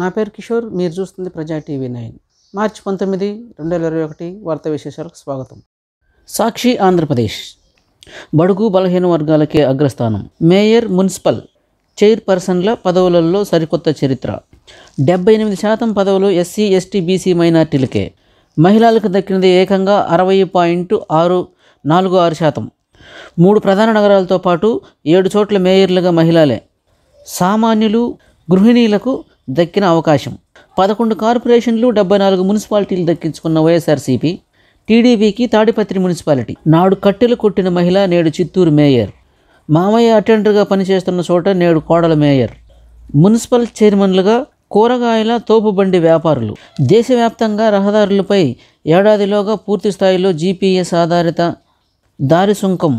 నా పేరు కిషోర్ మీరు చూస్తుంది ప్రజా టీవీ నైన్ మార్చి పంతొమ్మిది రెండు వేల ఇరవై ఒకటి వార్తా విశేషాలకు స్వాగతం సాక్షి ఆంధ్రప్రదేశ్ బడుగు బలహీన వర్గాలకే అగ్రస్థానం మేయర్ మున్సిపల్ చైర్పర్సన్ల పదవులలో సరికొత్త చరిత్ర డెబ్బై ఎనిమిది శాతం పదవులు ఎస్సీ ఎస్టీ బీసీ మైనార్టీలకే మహిళలకు దక్కినది ఏకంగా అరవై పాయింట్ ఆరు నాలుగు ఆరు శాతం మూడు ప్రధాన నగరాలతో పాటు ఏడు చోట్ల మేయర్లుగా మహిళలే సామాన్యులు గృహిణీలకు దక్కిన అవకాశం పదకొండు కార్పొరేషన్లు డెబ్బై నాలుగు మున్సిపాలిటీలు దక్కించుకున్న వైఎస్ఆర్సీపీ టీడీపీకి తాడిపత్రి మున్సిపాలిటీ నాడు కట్టెలు కొట్టిన మహిళ నేడు చిత్తూరు మేయర్ మామయ్య అటెండర్గా పనిచేస్తున్న చోట నేడు కోడల మేయర్ మున్సిపల్ చైర్మన్లుగా కూరగాయల తోపుబండి వ్యాపారులు దేశవ్యాప్తంగా రహదారులపై ఏడాదిలోగా పూర్తి స్థాయిలో జీపీఎస్ ఆధారిత దారి సుంకం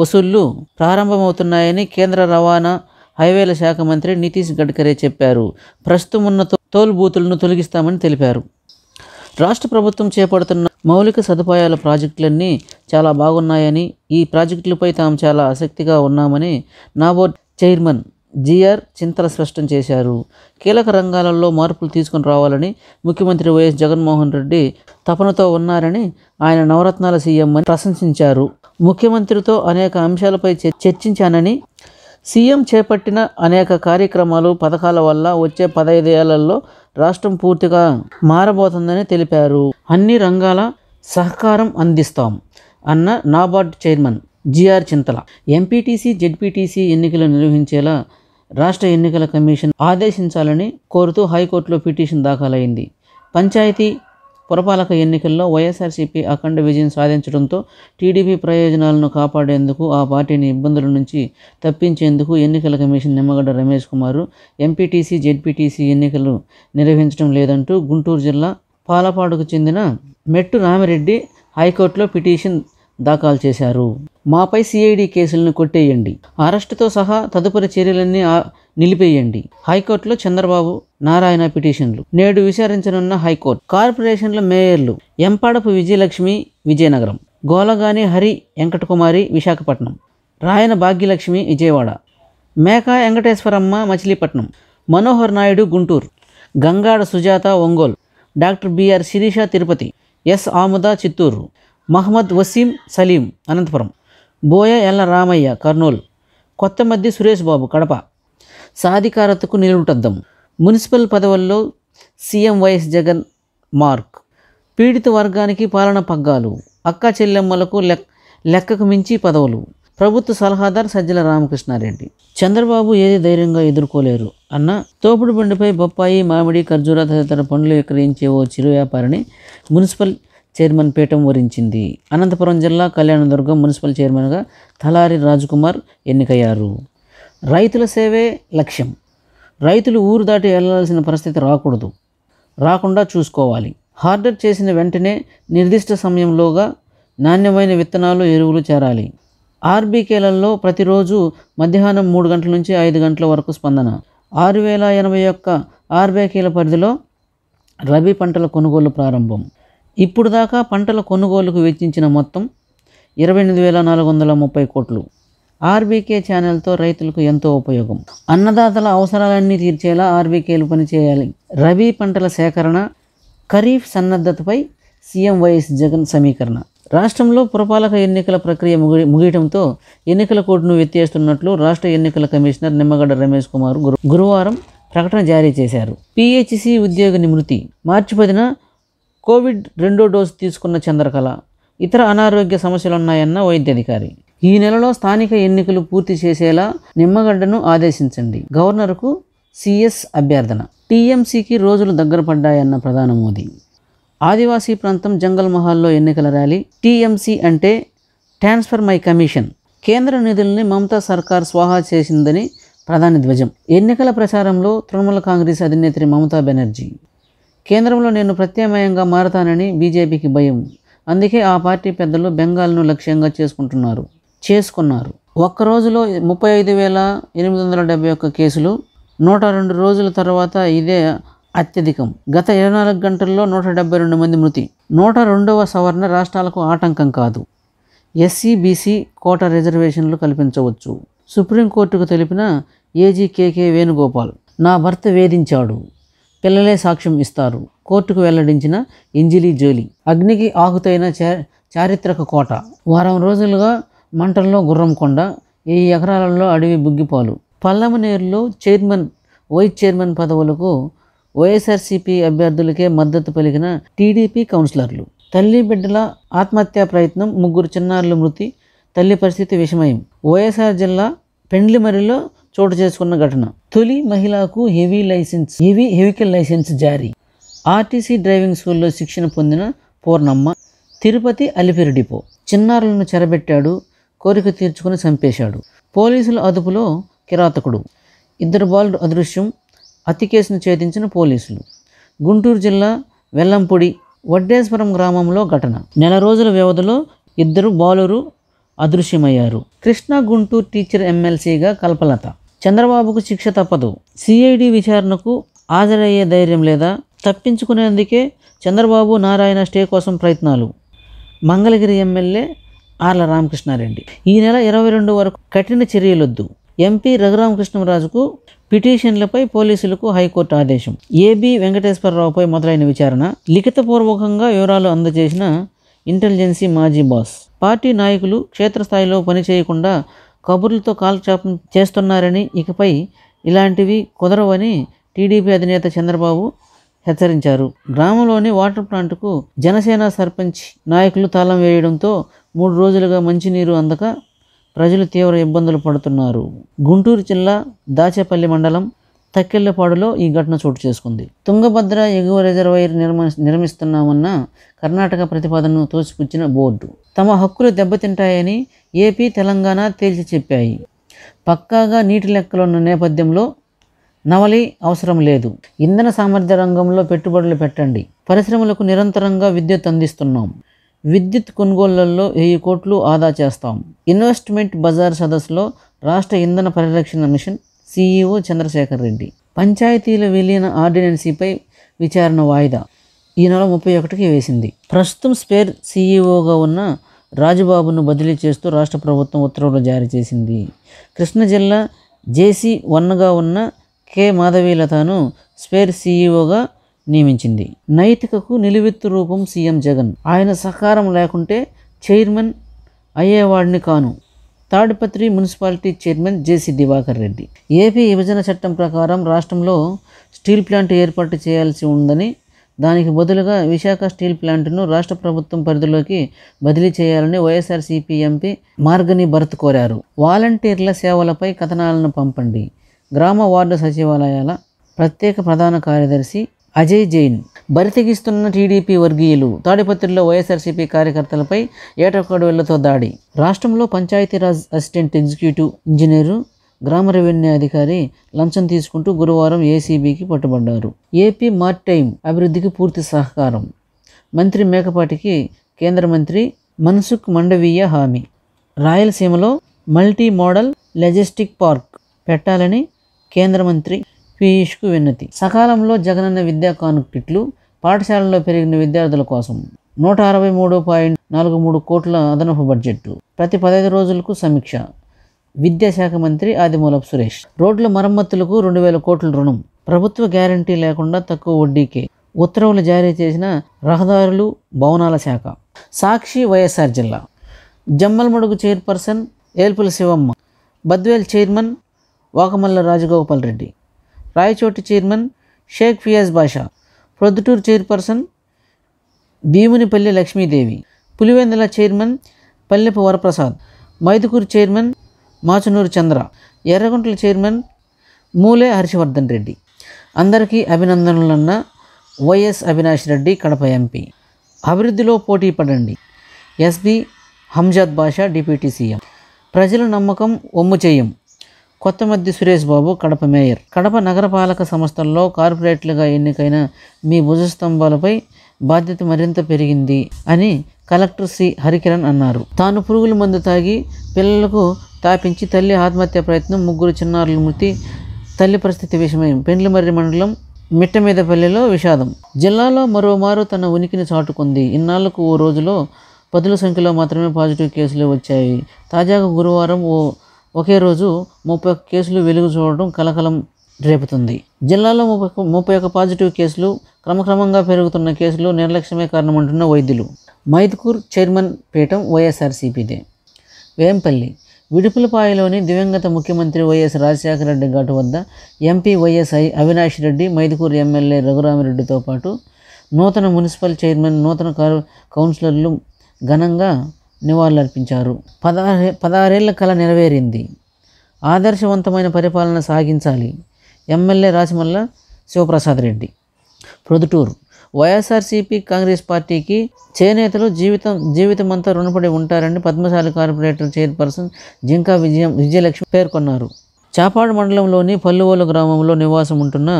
వసూళ్లు ప్రారంభమవుతున్నాయని కేంద్ర రవాణా హైవేల శాఖ మంత్రి నితీష్ గడ్కరీ చెప్పారు ప్రస్తుతం ఉన్న తోలుబూతులను తొలగిస్తామని తెలిపారు రాష్ట్ర ప్రభుత్వం చేపడుతున్న మౌలిక సదుపాయాల ప్రాజెక్టులన్నీ చాలా బాగున్నాయని ఈ ప్రాజెక్టులపై తాము చాలా ఆసక్తిగా ఉన్నామని నాబోర్డ్ చైర్మన్ జిఆర్ చింతల స్పష్టం చేశారు కీలక రంగాలలో మార్పులు తీసుకుని రావాలని ముఖ్యమంత్రి వైఎస్ జగన్మోహన్ రెడ్డి తపనతో ఉన్నారని ఆయన నవరత్నాల సీఎం అని ప్రశంసించారు ముఖ్యమంత్రితో అనేక అంశాలపై చర్చించానని సీఎం చేపట్టిన అనేక కార్యక్రమాలు పథకాల వల్ల వచ్చే ఏళ్లలో రాష్ట్రం పూర్తిగా మారబోతుందని తెలిపారు అన్ని రంగాల సహకారం అందిస్తాం అన్న NABARD chairman GR Chintala MPTC ZPTC ఎన్నికలు నిర్వహించేలా రాష్ట్ర ఎన్నికల కమిషన్ ఆదేశించాలని కోరుతూ హైకోర్టులో పిటిషన్ దాఖలైంది పంచాయతీ పురపాలక ఎన్నికల్లో వైఎస్ఆర్సీపీ అఖండ విజయం సాధించడంతో టీడీపీ ప్రయోజనాలను కాపాడేందుకు ఆ పార్టీని ఇబ్బందుల నుంచి తప్పించేందుకు ఎన్నికల commission Nimmagadda Ramesh Kumar MPTC ZPTC ఎన్నికలు నిర్వహించడం లేదంటూ గుంటూరు జిల్లా పాలపాడుకు చెందిన మెట్టు రామిరెడ్డి హైకోర్టులో పిటిషన్ దాఖలు చేశారు మాపై సిఐడి కేసులను కొట్టేయండి అరెస్టుతో సహా తదుపరి చర్యలన్నీ నిలిపేయండి హైకోర్టులో చంద్రబాబు నారాయణ పిటిషన్లు నేడు విచారించనున్న హైకోర్టు కార్పొరేషన్ల మేయర్లు ఎంపాడపు Vijayalakshmi Vizianagaram గోలగాని Hari Venkatakumari Visakhapatnam రాయన Bhagyalakshmi Vijayawada Meka Venkateswaramma Machilipatnam Manohar Naidu Guntur Gangada Sujatha Ongole doctor BR Sirisha Tirupati S Amuda Chittoor Mohammed Waseem Saleem Anantapuram Boya Ella Ramaiah Kurnool Kothamaddi Suresh Babu Kadapa సాధికారతకు నిలుటద్దం మున్సిపల్ పదవుల్లో సీఎం వైఎస్ జగన్ మార్క్ పీడిత వర్గానికి పాలన పగ్గాలు అక్క చెల్లెమ్మలకు లెక్కకు మించి పదవులు ప్రభుత్వ సలహాదారు సజ్జల రామకృష్ణారెడ్డి చంద్రబాబు ఏది ధైర్యంగా ఎదుర్కోలేరు అన్న తోపుడు బండిపై బొప్పాయి మామిడి ఖర్జూర తదితర పండ్లు విక్రయించే ఓ చిరు వ్యాపారిని మున్సిపల్ చైర్మన్ పీఠం వరించింది అనంతపురం జిల్లా కళ్యాణదుర్గం మున్సిపల్ చైర్మన్గా తలారి రాజ్కుమార్ ఎన్నికయ్యారు రైతుల సేవే లక్ష్యం రైతులు ఊరు దాటి వెళ్లాల్సిన పరిస్థితి రాకూడదు రాకుండా చూసుకోవాలి హార్డర్ చేసిన వెంటనే నిర్దిష్ట సమయంలోగా నాణ్యమైన విత్తనాలు ఎరువులు చేరాలి ఆర్బీకేలలో ప్రతిరోజు మధ్యాహ్నం మూడు గంటల నుంచి ఐదు గంటల వరకు స్పందన ఆరు వేల ఎనభై ఒక్క ఆర్బీకేల పరిధిలో రబీ పంటల కొనుగోలు ప్రారంభం ఇప్పుడు దాకా పంటల కొనుగోలుకు వెచ్చించిన మొత్తం ఇరవై ఎనిమిది వేల నాలుగు వందల ముప్పై కోట్లు ఆర్బీకే ఛానల్తో రైతులకు ఎంతో ఉపయోగం అన్నదాతల అవసరాలన్నీ తీర్చేలా ఆర్బీకేలు పనిచేయాలి రబీ పంటల సేకరణ ఖరీఫ్ సన్నద్ధతపై సీఎం వైఎస్ జగన్ సమీకరణ రాష్ట్రంలో పురపాలక ఎన్నికల ప్రక్రియ ముగి ముగియటంతో ఎన్నికల కోడ్ను ఎత్తేస్తున్నట్లు రాష్ట్ర ఎన్నికల కమిషనర్ నిమ్మగడ్డ రమేష్ కుమార్ గురువారం ప్రకటన జారీ చేశారు పిహెచ్సి ఉద్యోగ నిమృతి మార్చి పదిన కోవిడ్ రెండో డోసు తీసుకున్న చంద్రకళ ఇతర అనారోగ్య సమస్యలున్నాయన్న వైద్యాధికారి ఈ నెలలో స్థానిక ఎన్నికలు పూర్తి చేసేలా నిమ్మగడ్డను ఆదేశించండి గవర్నర్కు సిఎస్ అభ్యర్థన టీఎంసీకి రోజులు దగ్గర పడ్డాయన్న ప్రధాన మోదీ ఆదివాసీ ప్రాంతం జంగల్ మహల్లో ఎన్నికల ర్యాలీ టీఎంసీ అంటే ట్రాన్స్ఫర్ మై కమిషన్ కేంద్ర నిధుల్ని మమతా సర్కార్ స్వాహా చేసిందని ప్రధాని ధ్వజం ఎన్నికల ప్రచారంలో తృణమూల కాంగ్రెస్ అధినేత్రి మమతా బెనర్జీ కేంద్రంలో నేను ప్రత్యామ్నాయంగా మారతానని బీజేపీకి భయం అందుకే ఆ పార్టీ పెద్దలు బెంగాల్ను లక్ష్యంగా చేసుకుంటున్నారు చేసుకున్నారు ఒక్క రోజులో ముప్పై ఐదు వేల ఎనిమిది వందల డెబ్బై ఒక్క కేసులు నూట రెండు రోజుల తర్వాత ఇదే అత్యధికం గత ఇరవై నాలుగు గంటల్లో నూట డెబ్బై రెండు మంది మృతి నూట రెండవ సవరణ రాష్ట్రాలకు ఆటంకం కాదు ఎస్సీబీసీ కోట రిజర్వేషన్లు కల్పించవచ్చు సుప్రీంకోర్టుకు తెలిపిన ఏజీకేకే వేణుగోపాల్ నా భర్త వేధించాడు పిల్లలే సాక్ష్యం ఇస్తారు కోర్టుకు వెల్లడించిన ఇంజిలీ జోలి అగ్నికి ఆహుతైన చారిత్రక కోట వారం రోజులుగా మంటల్లో గుర్రంకొండ ఈ ఎకరాలలో అడవి బుగ్గిపాలు పల్లమనేరులో చైర్మన్ వైస్ చైర్మన్ పదవులకు వైఎస్ఆర్సీపీ అభ్యర్థులకే మద్దతు పలికిన టీడీపీ కౌన్సిలర్లు తల్లి బిడ్డల ఆత్మహత్యా ప్రయత్నం ముగ్గురు చిన్నారుల మృతి తల్లి పరిస్థితి విషమయం వైఎస్ఆర్ జిల్లా పెండ్లిమరిలో చోటు చేసుకున్న ఘటన తొలి మహిళకు heavy licence heavy vehicle licence జారీ ఆర్టీసీ డ్రైవింగ్ స్కూల్లో శిక్షణ పొందిన పూర్ణమ్మ తిరుపతి అలిపిరి డిపో చిన్నారులను చెరబెట్టాడు కోరిక తీర్చుకుని చంపేశాడు పోలీసుల అదుపులో కిరాతకుడు ఇద్దరు బాలుడు అదృశ్యం అతి కేసును ఛేదించిన పోలీసులు గుంటూరు జిల్లా వెల్లంపొడి వడ్డేశ్వరం గ్రామంలో ఘటన నెల రోజుల వ్యవధిలో ఇద్దరు బాలురు అదృశ్యమయ్యారు కృష్ణా గుంటూరు టీచర్ ఎమ్మెల్సీగా కల్పలత చంద్రబాబుకు శిక్ష తప్పదు సిఐడి విచారణకు హాజరయ్యే ధైర్యం లేదా తప్పించుకునేందుకే చంద్రబాబు నారాయణ స్టే కోసం ప్రయత్నాలు మంగళగిరి ఎమ్మెల్యే ఆర్ల రామకృష్ణారెడ్డి ఈ నెల ఇరవై రెండు వరకు కఠిన చర్యలొద్దు ఎంపీ రఘురామకృష్ణరాజుకు పిటిషన్లపై పోలీసులకు హైకోర్టు ఆదేశం ఏబి వెంకటేశ్వరరావుపై మొదలైన విచారణ లిఖితపూర్వకంగా వివరాలు అందజేసిన ఇంటెలిజెన్సీ మాజీ బాస్ పార్టీ నాయకులు క్షేత్రస్థాయిలో పనిచేయకుండా కబుర్లతో కాలక్షేపం చేస్తున్నారని ఇకపై ఇలాంటివి కుదరవని టీడీపీ అధినేత చంద్రబాబు హెచ్చరించారు గ్రామంలోని వాటర్ ప్లాంట్కు జనసేన సర్పంచ్ నాయకులు తాళం వేయడంతో మూడు రోజులుగా మంచినీరు అందక ప్రజలు తీవ్ర ఇబ్బందులు పడుతున్నారు గుంటూరు జిల్లా దాచేపల్లి మండలం తక్కెళ్ళపాడులో ఈ ఘటన చోటు చేసుకుంది తుంగభద్ర ఎగువ రిజర్వాయర్ నిర్మ నిర్మిస్తున్నామన్న కర్ణాటక ప్రతిపాదనను తోసిపుచ్చిన బోర్డు తమ హక్కులు దెబ్బతింటాయని ఏపీ తెలంగాణ తేల్చి చెప్పాయి పక్కాగా నీటి లెక్కలున్న నేపథ్యంలో నవలి అవసరం లేదు ఇంధన సామర్థ్య రంగంలో పెట్టుబడులు పెట్టండి పరిశ్రమలకు నిరంతరంగా విద్యుత్ అందిస్తున్నాం విద్యుత్ కొనుగోళ్లలో వెయ్యి కోట్లు ఆదా చేస్తాం ఇన్వెస్ట్మెంట్ బజార్ సదస్సులో రాష్ట్ర ఇంధన పరిరక్షణ మిషన్ సీఈఓ చంద్రశేఖర్ రెడ్డి పంచాయతీల విలీన ఆర్డినెన్సీపై విచారణ వాయిదా ఈ నెల ముప్పై ఒకటికి వేసింది ప్రస్తుతం స్పేర్ సీఈఓగా ఉన్న రాజుబాబును బదిలీ చేస్తూ రాష్ట్ర ప్రభుత్వం ఉత్తర్వులు జారీ చేసింది కృష్ణా జిల్లా జేసీ వన్గా ఉన్న కె మాధవీలతను స్పేర్ సీఈఓగా నియమించింది నైతికకు నిలువెత్తు రూపం సీఎం జగన్ ఆయన సహకారం లేకుంటే చైర్మన్ అయ్యేవాడిని కాను Tadipatri municipality chairman JC Diwakar Reddy AP విభజన చట్టం ప్రకారం రాష్ట్రంలో స్టీల్ ప్లాంట్ ఏర్పాటు చేయాల్సి ఉందని దానికి బదులుగా విశాఖ స్టీల్ ప్లాంట్ను రాష్ట్ర ప్రభుత్వం పరిధిలోకి బదిలీ చేయాలని వైఎస్ఆర్సీపీ ఎంపీ మార్గని భరత్ కోరారు వాలంటీర్ల సేవలపై కథనాలను పంపండి గ్రామ వార్డు సచివాలయాల ప్రత్యేక ప్రధాన కార్యదర్శి అజయ్ జైన్ బరితెగిస్తున్న టీడీపీ వర్గీయులు తాడిపత్రిలో వైఎస్ఆర్సీపీ కార్యకర్తలపై వెళ్లతో దాడి రాష్ట్రంలో పంచాయతీరాజ్ అసిస్టెంట్ ఎగ్జిక్యూటివ్ ఇంజనీరు గ్రామ రెవెన్యూ అధికారి లంచం తీసుకుంటూ గురువారం ఏసీబీకి పట్టుబడ్డారు ఏపీ మార్టైమ్ అభివృద్ధికి పూర్తి సహకారం మంత్రి మేకపాటికి కేంద్ర మంత్రి మన్సుఖ్ మండవీయ హామీ రాయలసీమలో మల్టీ మోడల్ లెజిస్టిక్ పార్క్ పెట్టాలని కేంద్ర మంత్రి పీయూష్కు విన్నతి సకాలంలో జగనన్న విద్యా కానుక పాఠశాలల్లో పాఠశాలలో పెరిగిన విద్యార్థుల కోసం నూట అరవై మూడు పాయింట్ నాలుగు మూడు కోట్ల అదనపు బడ్జెట్లు ప్రతి పదహైదు రోజులకు సమీక్ష విద్యాశాఖ మంత్రి ఆదిమూలపు సురేష్ రోడ్ల మరమ్మతులకు రెండు వేల కోట్ల రుణం ప్రభుత్వ గ్యారంటీ లేకుండా తక్కువ వడ్డీకే ఉత్తర్వులు జారీ చేసిన రహదారులు భవనాల శాఖ సాక్షి వైఎస్ఆర్ జిల్లా Jammalamadugu chairperson Elpula Sivamma Badvel chairman Vakamalla Rajagopal Reddy Rayachoti chairman Sheikh Fiaz Basha Proddatur chairperson Bhimunipalli Lakshmidevi Pulivendula chairman Pallepu Varaprasad Mydukur chairman Machunuru Chandra Erraguntla chairman Moole Harshavardhan Reddy అందరికీ అభినందనలన్న వైఎస్ అవినాష్ రెడ్డి కడప ఎంపీ అభివృద్ధిలో పోటీ పడండి SB Hamzad Basha deputy CM ప్రజల నమ్మకం ఒమ్ము చేయం కొత్త మధ్య సురేష్ బాబు కడప మేయర్ కడప నగరపాలక సంస్థల్లో కార్పొరేట్లుగా ఎన్నికైన మీ భుజస్తంభాలపై బాధ్యత మరింత పెరిగింది అని కలెక్టర్ సి హరికిరణ్ అన్నారు తాను పురుగుల మందు తాగి పిల్లలకు తాపించి తల్లి ఆత్మహత్య ప్రయత్నం ముగ్గురు చిన్నారుల మృతి తల్లి పరిస్థితి విషమయం పెండ్లిమర్రి మండలం మిట్టమీదపల్లిలో విషాదం జిల్లాలో మరోమారు తన ఉనికిని చాటుకుంది ఇన్నాళ్లకు ఓ రోజులో పదుల సంఖ్యలో మాత్రమే పాజిటివ్ కేసులు వచ్చాయి తాజాగా గురువారం ఓ ఒకే రోజు ముప్పై ఒక్క కేసులు వెలుగు చూడడం కలకలం రేపుతుంది జిల్లాలో ముప్పై ముప్పై ఒక్క పాజిటివ్ కేసులు క్రమక్రమంగా పెరుగుతున్న కేసులు నిర్లక్ష్యమే కారణమంటున్న వైద్యులు మైద్కూర్ చైర్మన్ పీఠం వైఎస్ఆర్సీపీదే వేంపల్లి విడుపులపాయలోని దివంగత ముఖ్యమంత్రి వైఎస్ రాజశేఖర రెడ్డి ఘాటు వద్ద MP YS Avinash Reddy Mydukur MLA రఘురామరెడ్డితో పాటు నూతన మున్సిపల్ చైర్మన్ నూతన కౌన్సిలర్లు ఘనంగా నివాళులర్పించారు పదహారు పదహారేళ్ల కళ నెరవేరింది ఆదర్శవంతమైన పరిపాలన సాగించాలి ఎమ్మెల్యే రాసిమల్ల శివప్రసాద్ రెడ్డి ప్రొదుటూరు వైఎస్ఆర్సీపీ కాంగ్రెస్ పార్టీకి చేనేతలు జీవితం జీవితమంతా రుణపడి ఉంటారని పద్మశాలి కార్పొరేటర్ చైర్పర్సన్ జింకా విజయం విజయలక్ష్మి పేర్కొన్నారు చాపాడు మండలంలోని పల్లువోలు గ్రామంలో నివాసం ఉంటున్న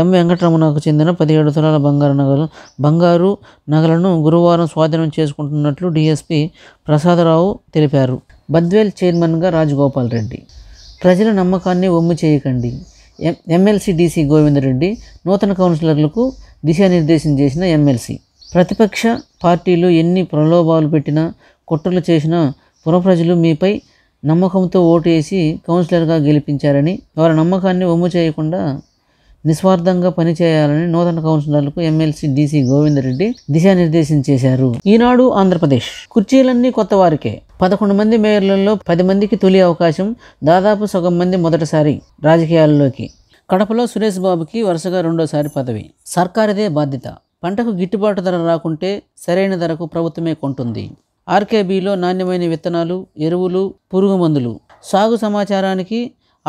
ఎం వెంకటరమణకు చెందిన పదిహేడు తులాల బంగారు నగలు బంగారు నగలను గురువారం స్వాధీనం చేసుకుంటున్నట్లు డీఎస్పీ ప్రసాదరావు తెలిపారు బద్వేల్ చైర్మన్గా రాజగోపాల్ రెడ్డి ప్రజల నమ్మకాన్ని ఒమ్ము చేయకండి ఎం ఎమ్మెల్సీడీసీ గోవిందరెడ్డి నూతన కౌన్సిలర్లకు దిశానిర్దేశం చేసిన ఎమ్మెల్సీ ప్రతిపక్ష పార్టీలు ఎన్ని ప్రలోభాలు పెట్టినా కుట్రలు చేసినా పురప్రజలు మీపై నమ్మకంతో ఓటు వేసి కౌన్సిలర్గా గెలిపించారని వారి నమ్మకాన్ని ఒమ్ము చేయకుండా నిస్వార్థంగా పనిచేయాలని నూతన కౌన్సిలర్లకు ఎమ్మెల్సీ డీసీ గోవిందరెడ్డి దిశానిర్దేశం చేశారు ఈనాడు ఆంధ్రప్రదేశ్ కుర్చీలన్నీ కొత్త వారికే పదకొండు మంది మేయర్లలో పది మందికి తొలి అవకాశం దాదాపు సగం మంది మొదటిసారి రాజకీయాల్లోకి కడపలో సురేష్ బాబుకి వరుసగా రెండోసారి పదవి సర్కారిదే బాధ్యత పంటకు గిట్టుబాటు ధర రాకుంటే సరైన ధరకు ప్రభుత్వమే కొంటుంది ఆర్కేబీలో నాణ్యమైన విత్తనాలు ఎరువులు పురుగు మందులు సాగు సమాచారానికి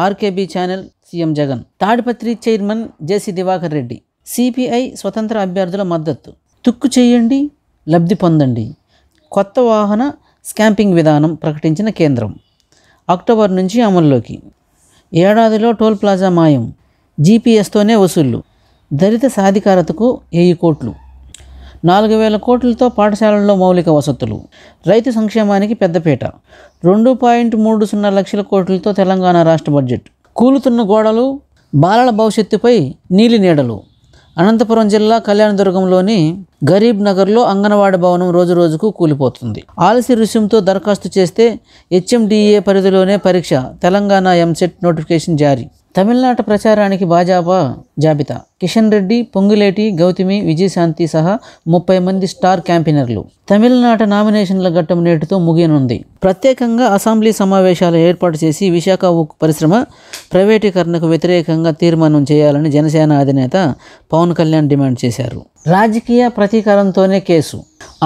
RKB channel CM Jagan Tadipatri chairman JC Diwakar Reddy CPI స్వతంత్ర అభ్యర్థుల మద్దతు తుక్కు చేయండి లబ్ధి పొందండి కొత్త వాహన స్కాంపింగ్ విధానం ప్రకటించిన కేంద్రం అక్టోబర్ నుంచి అమల్లోకి ఏడాదిలో టోల్ ప్లాజా మాయం జీపీఎస్తోనే వసూళ్లు దళిత సాధికారతకు వెయ్యి కోట్లు నాలుగు వేల కోట్లతో పాఠశాలల్లో మౌలిక వసతులు రైతు సంక్షేమానికి పెద్దపీట రెండు పాయింట్ మూడు సున్నా లక్షల కోట్లతో తెలంగాణ రాష్ట్ర బడ్జెట్ కూలుతున్న గోడలు బాలల భవిష్యత్తుపై నీలి నీడలు అనంతపురం జిల్లా కళ్యాణదుర్గంలోని గరీబ్ నగర్లో అంగన్వాడీ భవనం రోజురోజుకు కూలిపోతుంది ఆలస్య రుసుంతో దరఖాస్తు చేస్తే హెచ్ఎండిఏ పరిధిలోనే పరీక్ష తెలంగాణ ఎంసెట్ నోటిఫికేషన్ జారీ తమిళనాట ప్రచారానికి భాజపా జాబితా కిషన్ రెడ్డి పొంగులేటి గౌతమి విజయశాంతి సహా ముప్పై మంది స్టార్ క్యాంపెయినర్లు తమిళనాట నామినేషన్ల ఘట్టం నేటితో ముగియనుంది ప్రత్యేకంగా అసెంబ్లీ సమావేశాలు ఏర్పాటు చేసి విశాఖ ఉక్కు పరిశ్రమ ప్రైవేటీకరణకు వ్యతిరేకంగా తీర్మానం చేయాలని జనసేన అధినేత పవన్ కళ్యాణ్ డిమాండ్ చేశారు రాజకీయ ప్రతీకారంతోనే కేసు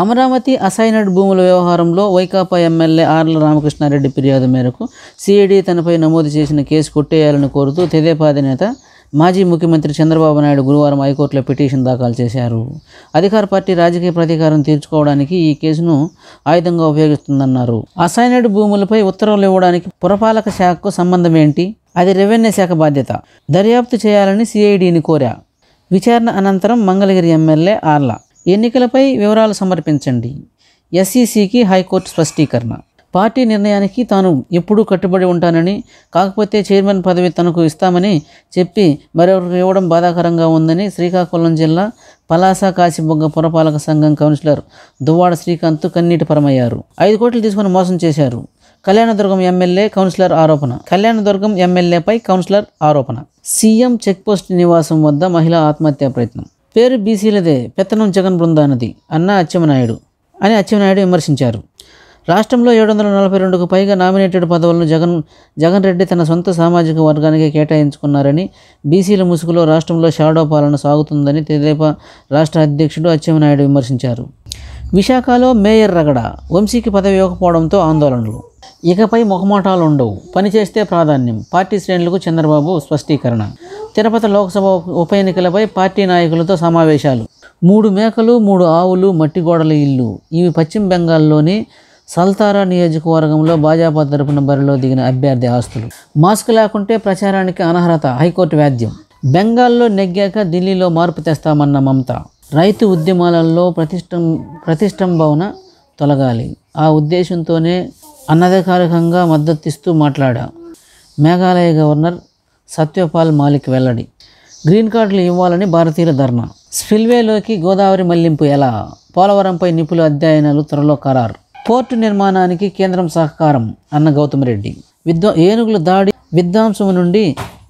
అమరావతి అసైనడ్ భూముల వ్యవహారంలో వైకాపా ఎమ్మెల్యే ఆర్ల రామకృష్ణారెడ్డి ఫిర్యాదు మేరకు సిఐడి తనపై నమోదు చేసిన కేసు కొట్టేయాలని కోరుతూ తెదేపాధినేత మాజీ ముఖ్యమంత్రి చంద్రబాబు నాయుడు గురువారం హైకోర్టులో పిటిషన్ దాఖలు చేశారు అధికార పార్టీ రాజకీయ ప్రతీకారం తీర్చుకోవడానికి ఈ కేసును ఆయుధంగా ఉపయోగిస్తుందన్నారు అసైనడ్ భూములపై ఉత్తర్వులు ఇవ్వడానికి పురపాలక శాఖకు సంబంధం ఏంటి అది రెవెన్యూ శాఖ బాధ్యత దర్యాప్తు చేయాలని సిఐడిని కోరా విచారణ అనంతరం మంగళగిరి ఎమ్మెల్యే ఆర్ల ఎన్నికలపై వివరాలు సమర్పించండి ఎస్ఈసికి హైకోర్టు స్పష్టీకరణ పార్టీ నిర్ణయానికి తాను ఎప్పుడూ కట్టుబడి ఉంటానని కాకపోతే చైర్మన్ పదవి తనకు ఇస్తామని చెప్పి మరొకరికి ఇవ్వడం బాధాకరంగా ఉందని శ్రీకాకుళం జిల్లా పలాస కాశీబొగ్గ పురపాలక సంఘం కౌన్సిలర్ దువ్వాడ శ్రీకాంత్ కన్నీటి పరమయ్యారు ఐదు కోట్లు తీసుకుని మోసం చేశారు కళ్యాణదుర్గం ఎమ్మెల్యే కౌన్సిలర్ ఆరోపణ కళ్యాణదుర్గం ఎమ్మెల్యేపై కౌన్సిలర్ ఆరోపణ సీఎం చెక్పోస్ట్ నివాసం వద్ద మహిళా ఆత్మహత్యా ప్రయత్నం పేరు బీసీలదే పెత్తనం జగన్ బృందానది అన్న అచ్చెమనాయుడు అని అచ్చెమనాయుడు విమర్శించారు రాష్ట్రంలో ఏడు వందల నలభై రెండుకు పైగా నామినేటెడ్ పదవులను జగన్ జగన్ రెడ్డి తన సొంత సామాజిక వర్గానికి కేటాయించుకున్నారని బీసీల ముసుగులో రాష్ట్రంలో షాడో పాలన సాగుతుందని తెదేప రాష్ట్ర అధ్యక్షుడు అచ్చెంనాయుడు విమర్శించారు విశాఖలో మేయర్ రగడ వంశీకి పదవి ఇవ్వకపోవడంతో ఆందోళనలు ఇకపై ముఖమాటాలు ఉండవు పనిచేస్తే ప్రాధాన్యం పార్టీ శ్రేణులకు చంద్రబాబు స్పష్టీకరణ తిరుపతి లోక్సభ ఉప ఎన్నికలపై పార్టీ నాయకులతో సమావేశాలు మూడు మేకలు మూడు ఆవులు మట్టిగోడల ఇల్లు ఇవి పశ్చిమ బెంగాల్లోని సల్తారా నియోజకవర్గంలో భాజపా తరపున బరిలో దిగిన అభ్యర్థి ఆస్తులు మాస్క్ లేకుంటే ప్రచారానికి అనర్హత హైకోర్టు వ్యాధ్యం బెంగాల్లో నెగ్గాక ఢిల్లీలో మార్పు తెస్తామన్న మమత రైతు ఉద్యమాలలో ప్రతిష్టం ప్రతిష్టంభవన తొలగాలి ఆ ఉద్దేశంతోనే అనధికారికంగా మద్దతిస్తూ మాట్లాడా మేఘాలయ గవర్నర్ సత్యపాల్ మాలిక్ వెల్లడి గ్రీన్ కార్డులు ఇవ్వాలని భారతీయుల ధర్నా స్పిల్వేలోకి గోదావరి మళ్లింపు ఎలా పోలవరంపై నిపుల అధ్యయనాలు త్వరలో ఖరారు పోర్టు నిర్మాణానికి కేంద్రం సహకారం అన్న గౌతమ్ రెడ్డి విద్వా ఏనుగుల దాడి విధ్వంసం నుండి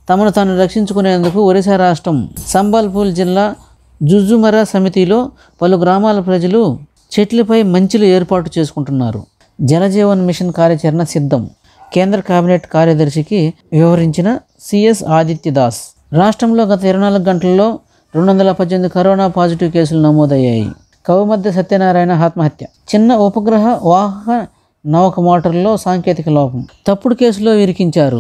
తమను తాను రక్షించుకునేందుకు ఒరిస్సా రాష్ట్రం సంబల్పూర్ జిల్లా జుజుమర సమితిలో పలు గ్రామాల ప్రజలు చెట్లపై మంచులు ఏర్పాటు చేసుకుంటున్నారు జలజీవన్ మిషన్ కార్యాచరణ సిద్ధం కేంద్ర కేబినెట్ కార్యదర్శికి వివరించిన సిఎస్ ఆదిత్యదాస్ రాష్ట్రంలో గత ఇరవై నాలుగు గంటల్లో రెండు వందల పద్దెనిమిది కరోనా పాజిటివ్ కేసులు నమోదయ్యాయి కవిమధ్య సత్యనారాయణ ఆత్మహత్య చిన్న ఉపగ్రహ వాహక నౌక మోటార్లో సాంకేతిక లోపం తప్పుడు కేసులో ఇరికించారు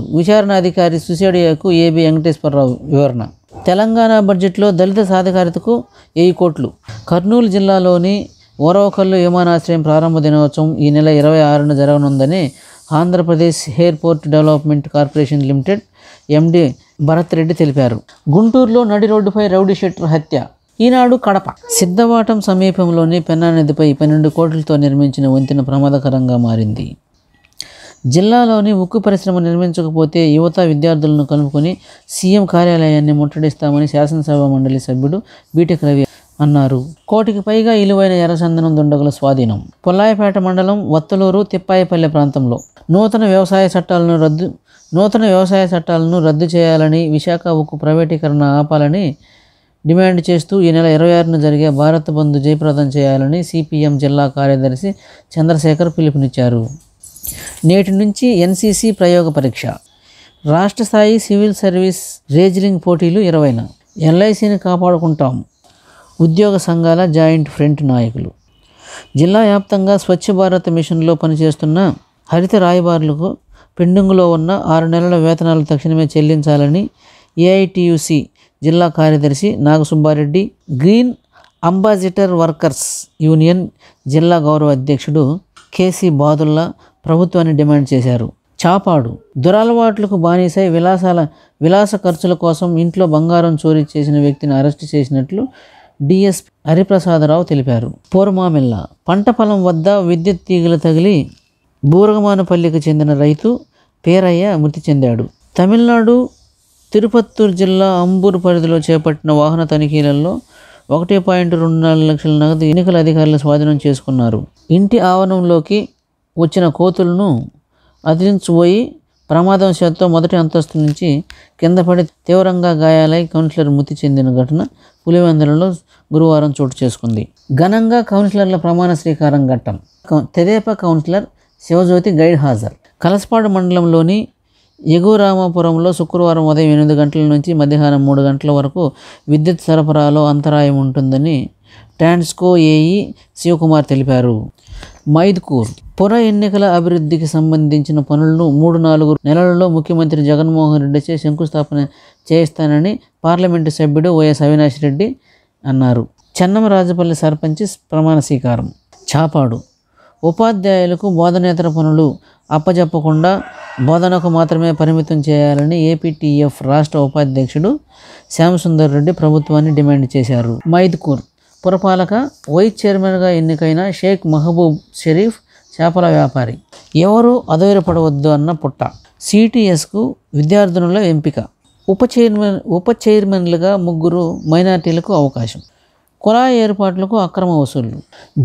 అధికారి సుసేడియాకు ఏబి వెంకటేశ్వరరావు వివరణ తెలంగాణ బడ్జెట్లో దళిత సాధికారితకు వెయ్యి కోట్లు కర్నూలు జిల్లాలోని ఓరవకల్లు విమానాశ్రయం ప్రారంభ దినోత్సవం ఈ నెల ఇరవై ఆరున జరగనుందని Andhra Pradesh airport development corporation limited MD Bharath Reddy తెలిపారు గుంటూరులో నడి రోడ్డుపై రౌడీ షెట్టర్ హత్య ఈనాడు కడప సిద్ధవాటం సమీపంలోని పెన్నా నదిపై పన్నెండు కోట్లతో నిర్మించిన వంతెన ప్రమాదకరంగా మారింది జిల్లాలోని ఉక్కు పరిశ్రమ నిర్మించకపోతే యువత విద్యార్థులను కలుపుకొని సీఎం కార్యాలయాన్ని ముట్టడిస్తామని శాసనసభ మండలి సభ్యుడు బీటెక్ రవి అన్నారు కోటికి పైగా ఇలువైన ఎర్రచందనం దుండగల స్వాధీనం పొల్లాయపేట మండలం వత్తలూరు తిప్పాయపల్లె ప్రాంతంలో నూతన వ్యవసాయ చట్టాలను రద్దు నూతన వ్యవసాయ చట్టాలను రద్దు చేయాలని విశాఖ ఉక్కు ప్రైవేటీకరణ ఆపాలని డిమాండ్ చేస్తూ ఈ నెల ఇరవై ఆరున జరిగే భారత్ బంద్ జయప్రదం చేయాలని సిపిఎం జిల్లా కార్యదర్శి చంద్రశేఖర్ పిలుపునిచ్చారు నేటి నుంచి ఎన్సీసీ ప్రయోగ పరీక్ష రాష్ట్ర స్థాయి సివిల్ సర్వీస్ రేజిలింగ్ పోటీలు ఇరవైన ఎల్ఐసిని కాపాడుకుంటాం ఉద్యోగ సంఘాల జాయింట్ ఫ్రంట్ నాయకులు జిల్లా వ్యాప్తంగా స్వచ్ఛ భారత్ మిషన్లో పనిచేస్తున్న హరిత రాయబారులకు పెండింగులో ఉన్న ఆరు నెలల వేతనాలు తక్షణమే చెల్లించాలని ఏఐటియుసి జిల్లా కార్యదర్శి Nagasubbareddy green ambassador workers union జిల్లా గౌరవ అధ్యక్షుడు కేసీ బాదుల్లా ప్రభుత్వాన్ని డిమాండ్ చేశారు చాపాడు దురలవాట్లకు బానిసై విలాసాల విలాస ఖర్చుల కోసం ఇంట్లో బంగారం చోరీ చేసిన వ్యక్తిని అరెస్టు చేసినట్లు డిఎస్పి హరిప్రసాదరావు తెలిపారు పూర్మామిల్లా పంట పొలం వద్ద విద్యుత్ తీగలు తగిలి బూరగమానపల్లికి చెందిన రైతు పేరయ్య మృతి చెందాడు తమిళనాడు తిరుపత్తూరు జిల్లా అంబూరు పరిధిలో చేపట్టిన వాహన తనిఖీలలో ఒకటి పాయింట్ రెండు నాలుగు లక్షల నగదు ఎన్నికల అధికారులు స్వాధీనం చేసుకున్నారు ఇంటి ఆవరణంలోకి వచ్చిన కోతులను అదిలించిపోయి ప్రమాదం శాతం మొదటి అంతస్తు నుంచి కింద పడి తీవ్రంగా గాయాలై కౌన్సిలర్ మృతి చెందిన ఘటన పులివెందులలో గురువారం చోటు చేసుకుంది ఘనంగా కౌన్సిలర్ల ప్రమాణ స్వీకారం ఘట్టం తెదేప కౌన్సిలర్ శివజ్యోతి గైడ్ హాజర్ కలసపాడు మండలంలోని ఎగువ రామాపురంలో శుక్రవారం ఉదయం ఎనిమిది గంటల నుంచి మధ్యాహ్నం మూడు గంటల వరకు విద్యుత్ సరఫరాలో అంతరాయం ఉంటుందని ట్రాన్స్కో ఏఈ శివకుమార్ తెలిపారు మైద్కూర్ పుర ఎన్నికల అభివృద్ధికి సంబంధించిన పనులను మూడు నాలుగు నెలలలో ముఖ్యమంత్రి జగన్మోహన్ రెడ్డిచే శంకుస్థాపన చేయిస్తానని పార్లమెంటు సభ్యుడు వైఎస్ అవినాష్ రెడ్డి అన్నారు చెన్నం రాజపల్లి సర్పంచ్ ప్రమాణ స్వీకారం చాపాడు ఉపాధ్యాయులకు బోధనేతర పనులు అప్పజెప్పకుండా బోధనకు మాత్రమే పరిమితం చేయాలని ఏపీటీఎఫ్ రాష్ట్ర ఉపాధ్యక్షుడు శ్యామసుందర్ రెడ్డి ప్రభుత్వాన్ని డిమాండ్ చేశారు మైద్కూర్ పురపాలక వైస్ చైర్మన్గా ఎన్నికైన షేక్ మహబూబ్ షరీఫ్ చేపల వ్యాపారి ఎవరూ అధైర్యపడవద్దు అన్న పుట్ట సిటీఎస్కు విద్యార్థినుల ఎంపిక ఉప చైర్మన్ ఉప చైర్మన్లుగా ముగ్గురు మైనార్టీలకు అవకాశం కుళాయి ఏర్పాట్లకు అక్రమ వసూళ్లు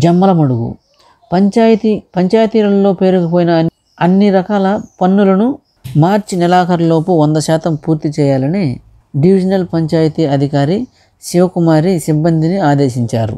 జమ్మలమడుగు పంచాయతీ పంచాయతీలలో పేరుకుపోయిన అన్ని రకాల పన్నులను మార్చి నెలాఖరులోపు వంద శాతం పూర్తి చేయాలని డివిజనల్ పంచాయతీ అధికారి శివకుమారి సిబ్బందిని ఆదేశించారు